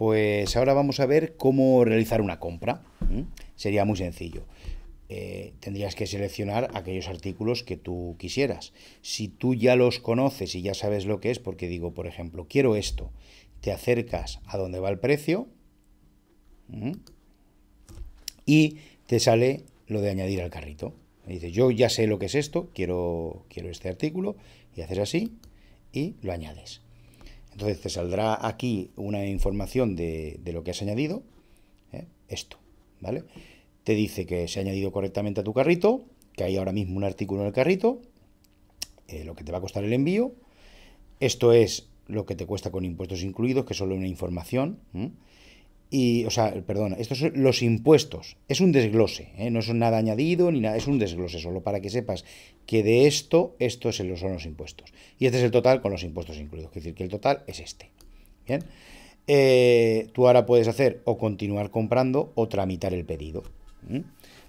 Pues ahora vamos a ver cómo realizar una compra. Sería muy sencillo. Eh, tendrías que seleccionar aquellos artículos que tú quisieras. Si tú ya los conoces y ya sabes lo que es, porque digo, por ejemplo, quiero esto, te acercas a donde va el precio y te sale lo de añadir al carrito. dices, yo ya sé lo que es esto, quiero, quiero este artículo, y haces así y lo añades. Entonces te saldrá aquí una información de, lo que has añadido, ¿eh? esto, ¿vale? Te dice que se ha añadido correctamente a tu carrito, que hay ahora mismo un artículo en el carrito, eh, lo que te va a costar el envío, esto es lo que te cuesta con impuestos incluidos, que es solo una información, y, o sea, perdón, estos son los impuestos. Es un desglose, ¿eh? no es nada añadido ni nada, es un desglose, solo para que sepas que de esto, estos son los impuestos. Y este es el total con los impuestos incluidos, es decir, que el total es este. Bien, eh, tú ahora puedes hacer o continuar comprando o tramitar el pedido.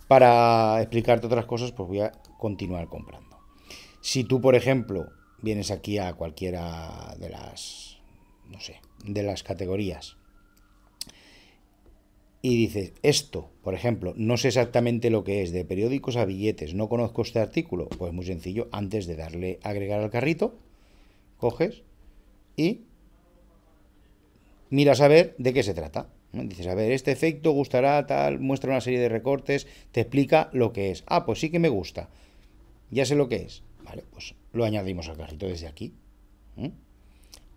Para explicarte otras cosas, pues voy a continuar comprando. Si tú, por ejemplo, vienes aquí a cualquiera de las, no sé, de las categorías y dices, esto, por ejemplo, no sé exactamente lo que es, de periódicos a billetes, no conozco este artículo, pues muy sencillo, antes de darle agregar al carrito, coges y miras a ver de qué se trata. Dices, a ver, este efecto gustará tal, muestra una serie de recortes, te explica lo que es. Ah, pues sí que me gusta. Ya sé lo que es. Vale, pues lo añadimos al carrito desde aquí.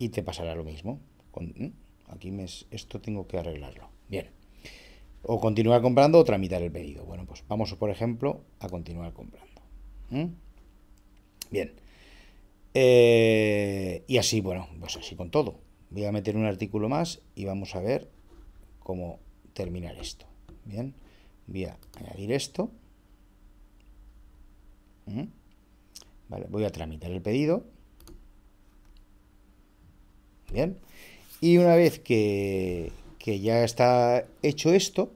Y te pasará lo mismo. Con, Aquí me, esto tengo que arreglarlo. Bien o continuar comprando o tramitar el pedido. Bueno, pues vamos, por ejemplo, a continuar comprando. Bien. Eh, y así, bueno, pues así con todo. Voy a meter un artículo más y vamos a ver cómo terminar esto. Bien, voy a añadir esto. Vale, voy a tramitar el pedido. Bien. Y una vez que, que ya está hecho esto,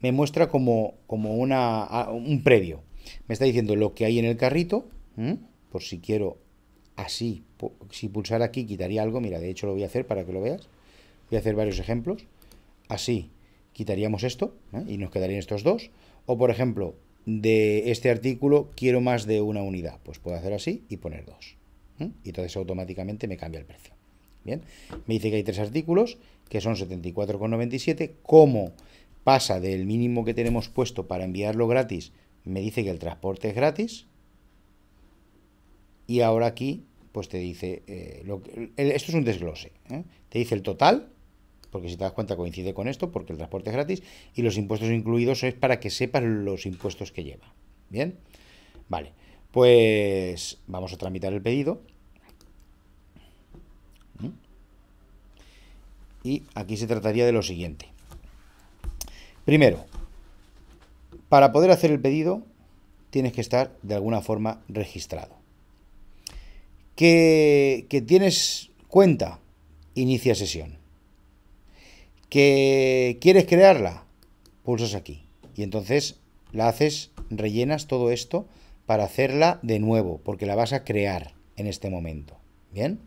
me muestra como, como una, un previo. Me está diciendo lo que hay en el carrito, por si quiero así, si pulsar aquí quitaría algo, mira, de hecho lo voy a hacer para que lo veas, voy a hacer varios ejemplos, así quitaríamos esto ¿eh? y nos quedarían estos dos, o por ejemplo, de este artículo quiero más de una unidad, pues puedo hacer así y poner dos, y entonces automáticamente me cambia el precio. Bien, me dice que hay tres artículos, que son 74,97. ¿Cómo pasa del mínimo que tenemos puesto para enviarlo gratis? Me dice que el transporte es gratis. Y ahora aquí, pues te dice, eh, esto es un desglose. ¿eh? Te dice el total, porque si te das cuenta coincide con esto, porque el transporte es gratis, y los impuestos incluidos es para que sepas los impuestos que lleva. Bien, vale, pues vamos a tramitar el pedido. Y aquí se trataría de lo siguiente. Primero, para poder hacer el pedido tienes que estar de alguna forma registrado. Que, tienes cuenta, inicia sesión. Que quieres crearla, pulsas aquí. Y entonces la haces, rellenas todo esto para hacerla de nuevo, porque la vas a crear en este momento. ¿Bien?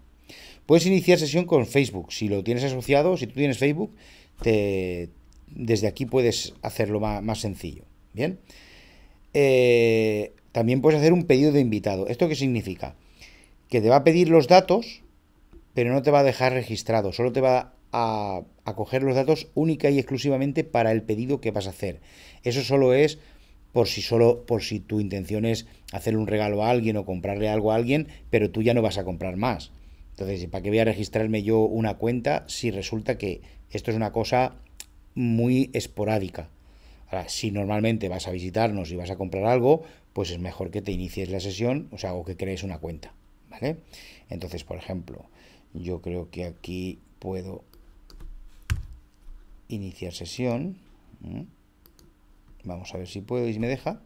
Puedes iniciar sesión con Facebook. Si lo tienes asociado, si tú tienes Facebook, desde aquí puedes hacerlo más, sencillo. Bien. Eh, también puedes hacer un pedido de invitado. ¿Esto qué significa? Que te va a pedir los datos, pero no te va a dejar registrado. Solo te va a, coger los datos única y exclusivamente para el pedido que vas a hacer. Eso solo es por si solo por si tu intención es hacerle un regalo a alguien o comprarle algo a alguien, pero tú ya no vas a comprar más. Entonces, ¿para qué voy a registrarme yo una cuenta si resulta que esto es una cosa muy esporádica? Ahora, si normalmente vas a visitarnos y vas a comprar algo, pues es mejor que te inicies la sesión, o sea, o que crees una cuenta, ¿vale? Entonces, por ejemplo, yo creo que aquí puedo iniciar sesión. Vamos a ver si puedo y me deja,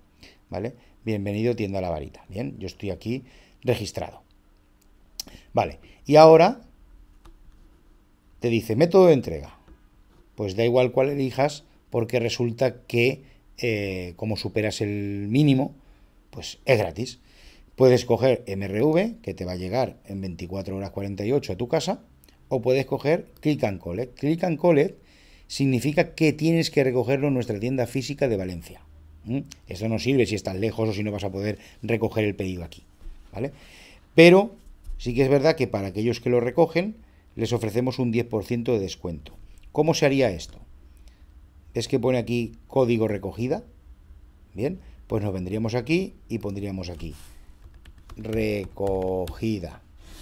¿vale? Bienvenido tienda a la varita, ¿bien? Yo estoy aquí registrado. Vale, y ahora te dice método de entrega. Pues da igual cuál elijas, porque resulta que eh, como superas el mínimo, pues es gratis. Puedes coger MRV, que te va a llegar en 24 horas 48 a tu casa, o puedes coger Click and Collect. Click and Collect significa que tienes que recogerlo en nuestra tienda física de Valencia. Eso no sirve si estás lejos o si no vas a poder recoger el pedido aquí. ¿Vale? Pero Sí que es verdad que para aquellos que lo recogen les ofrecemos un 10% de descuento. ¿Cómo se haría esto? Es que pone aquí código recogida. Bien, pues nos vendríamos aquí y pondríamos aquí recogida.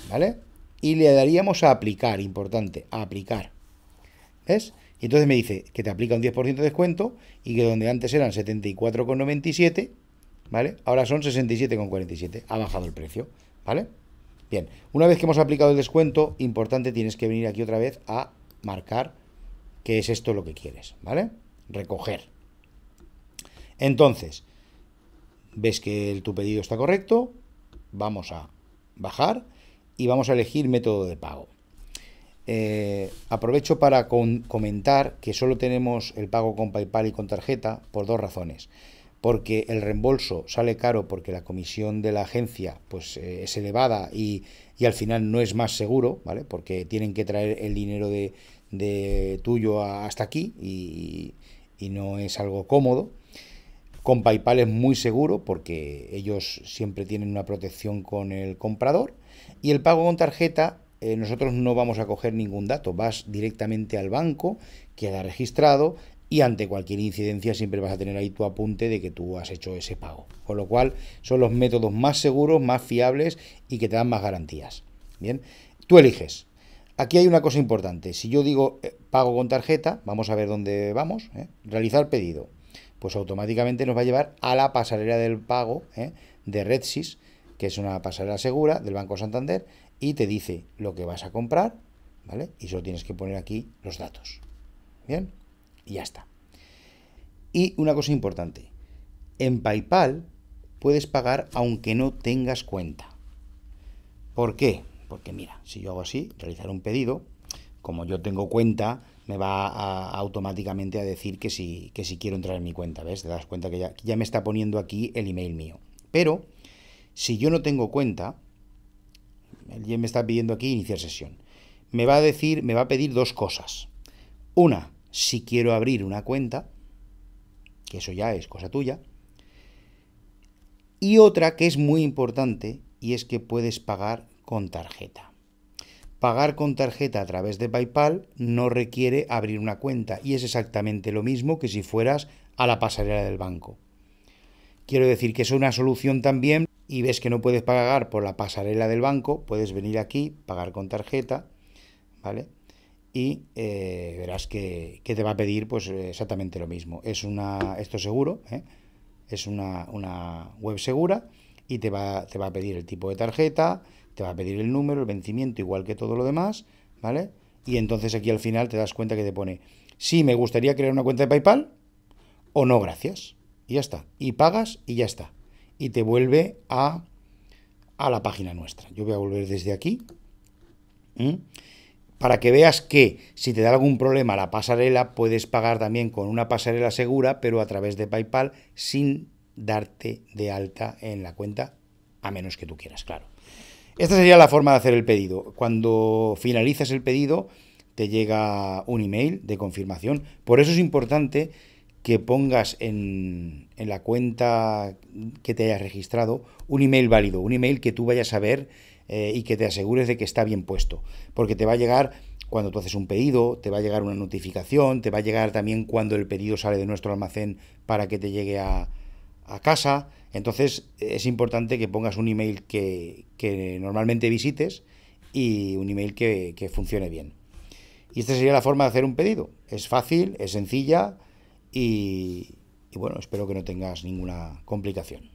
¿Vale? Y le daríamos a aplicar, importante, a aplicar. ¿Ves? Y entonces me dice que te aplica un 10% de descuento y que donde antes eran 74,97, ¿vale? Ahora son 67,47. Ha bajado el precio, ¿vale? Bien, una vez que hemos aplicado el descuento, importante tienes que venir aquí otra vez a marcar que es esto lo que quieres, ¿vale? Recoger. Entonces, ves que tu pedido está correcto, vamos a bajar y vamos a elegir método de pago. Eh, aprovecho para comentar que solo tenemos el pago con PayPal y con tarjeta por dos razones porque el reembolso sale caro porque la comisión de la agencia pues eh, es elevada y, al final no es más seguro, ¿vale? Porque tienen que traer el dinero de, tuyo hasta aquí y, no es algo cómodo. Con PayPal es muy seguro porque ellos siempre tienen una protección con el comprador y el pago con tarjeta eh, nosotros no vamos a coger ningún dato, vas directamente al banco, queda registrado y ante cualquier incidencia siempre vas a tener ahí tu apunte de que tú has hecho ese pago. Con lo cual son los métodos más seguros, más fiables y que te dan más garantías. Bien, tú eliges. Aquí hay una cosa importante. Si yo digo eh, pago con tarjeta, vamos a ver dónde vamos. ¿eh? Realizar pedido. Pues automáticamente nos va a llevar a la pasarela del pago ¿eh? de Redsys, que es una pasarela segura del Banco Santander, y te dice lo que vas a comprar, ¿vale? Y solo tienes que poner aquí los datos. Bien. Y ya está. Y una cosa importante, en PayPal puedes pagar aunque no tengas cuenta. ¿Por qué? Porque mira, si yo hago así, realizar un pedido, como yo tengo cuenta, me va automáticamente a decir que si, que si quiero entrar en mi cuenta, ¿ves? Te das cuenta que ya, me está poniendo aquí el email mío. Pero, si yo no tengo cuenta, él me está pidiendo aquí iniciar sesión. Me va a decir, me va a pedir dos cosas. Una, si quiero abrir una cuenta, que eso ya es cosa tuya. Y otra que es muy importante y es que puedes pagar con tarjeta. Pagar con tarjeta a través de PayPal no requiere abrir una cuenta y es exactamente lo mismo que si fueras a la pasarela del banco. Quiero decir que es una solución también y ves que no puedes pagar por la pasarela del banco, puedes venir aquí, pagar con tarjeta, ¿vale? y eh, verás que, te va a pedir pues eh, exactamente lo mismo. Es una, esto seguro, ¿eh? es una, web segura y te va, te va a pedir el tipo de tarjeta, te va a pedir el número, el vencimiento, igual que todo lo demás, ¿vale? Y entonces aquí al final te das cuenta que te pone, sí, me gustaría crear una cuenta de PayPal o no, gracias. Y ya está. Y pagas y ya está. Y te vuelve a, a la página nuestra. Yo voy a volver desde aquí para que veas que si te da algún problema la pasarela, puedes pagar también con una pasarela segura, pero a través de PayPal sin darte de alta en la cuenta, a menos que tú quieras, claro. Esta sería la forma de hacer el pedido. Cuando finalizas el pedido, te llega un email de confirmación. Por eso es importante que pongas en, la cuenta que te hayas registrado un email válido, un email que tú vayas a ver eh, y que te asegures de que está bien puesto. Porque te va a llegar cuando tú haces un pedido, te va a llegar una notificación, te va a llegar también cuando el pedido sale de nuestro almacén para que te llegue a, casa. Entonces es importante que pongas un email que, normalmente visites y un email que, funcione bien. Y esta sería la forma de hacer un pedido. Es fácil, es sencilla y bueno, espero que no tengas ninguna complicación.